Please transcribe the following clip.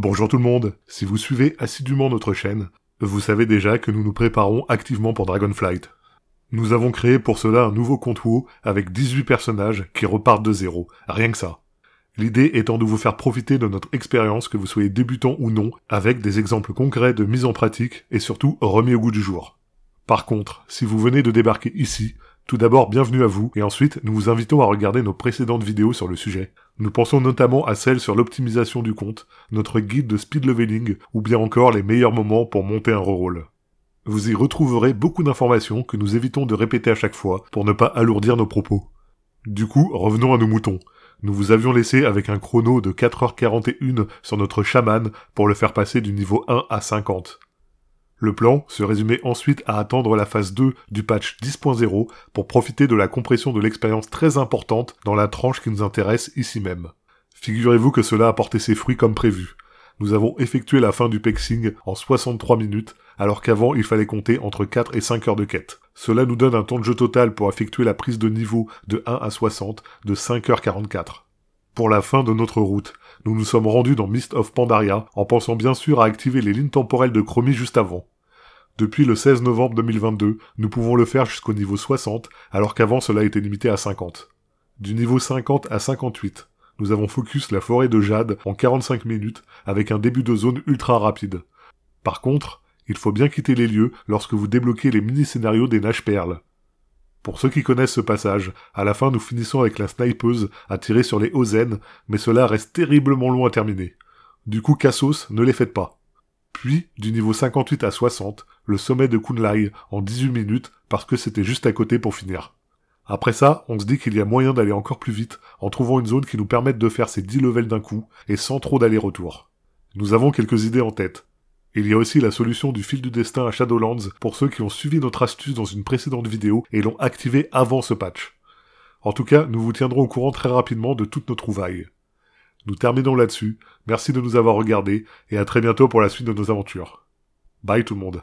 Bonjour tout le monde Si vous suivez assidûment notre chaîne, vous savez déjà que nous nous préparons activement pour Dragonflight. Nous avons créé pour cela un nouveau compte WoW avec 18 personnages qui repartent de zéro, rien que ça. L'idée étant de vous faire profiter de notre expérience que vous soyez débutant ou non, avec des exemples concrets de mise en pratique et surtout remis au goût du jour. Par contre, si vous venez de débarquer ici, tout d'abord, bienvenue à vous, et ensuite, nous vous invitons à regarder nos précédentes vidéos sur le sujet. Nous pensons notamment à celle sur l'optimisation du compte, notre guide de speed leveling, ou bien encore les meilleurs moments pour monter un reroll. Vous y retrouverez beaucoup d'informations que nous évitons de répéter à chaque fois pour ne pas alourdir nos propos. Du coup, revenons à nos moutons. Nous vous avions laissé avec un chrono de 4h41 sur notre chaman pour le faire passer du niveau 1 à 50. Le plan se résumait ensuite à attendre la phase 2 du patch 10.0 pour profiter de la compression de l'expérience très importante dans la tranche qui nous intéresse ici même. Figurez-vous que cela a porté ses fruits comme prévu. Nous avons effectué la fin du pexing en 63 minutes, alors qu'avant il fallait compter entre 4 et 5 heures de quête. Cela nous donne un temps de jeu total pour effectuer la prise de niveau de 1 à 60 de 5h44 pour la fin de notre route. Nous nous sommes rendus dans Mist of Pandaria, en pensant bien sûr à activer les lignes temporelles de Chromie juste avant. Depuis le 16 novembre 2022, nous pouvons le faire jusqu'au niveau 60, alors qu'avant cela était limité à 50. Du niveau 50 à 58, nous avons focus la forêt de Jade en 45 minutes avec un début de zone ultra rapide. Par contre, il faut bien quitter les lieux lorsque vous débloquez les mini-scénarios des nages perles. Pour ceux qui connaissent ce passage, à la fin nous finissons avec la snipeuse à tirer sur les Ozen, mais cela reste terriblement long à terminer. Du coup Cassos, ne les faites pas. Puis, du niveau 58 à 60, le sommet de Kunlai en 18 minutes parce que c'était juste à côté pour finir. Après ça, on se dit qu'il y a moyen d'aller encore plus vite en trouvant une zone qui nous permette de faire ces 10 levels d'un coup et sans trop d'aller-retour. Nous avons quelques idées en tête, il y a aussi la solution du fil du destin à Shadowlands pour ceux qui ont suivi notre astuce dans une précédente vidéo et l'ont activé avant ce patch. En tout cas, nous vous tiendrons au courant très rapidement de toutes nos trouvailles. Nous terminons là-dessus, merci de nous avoir regardés, et à très bientôt pour la suite de nos aventures. Bye tout le monde.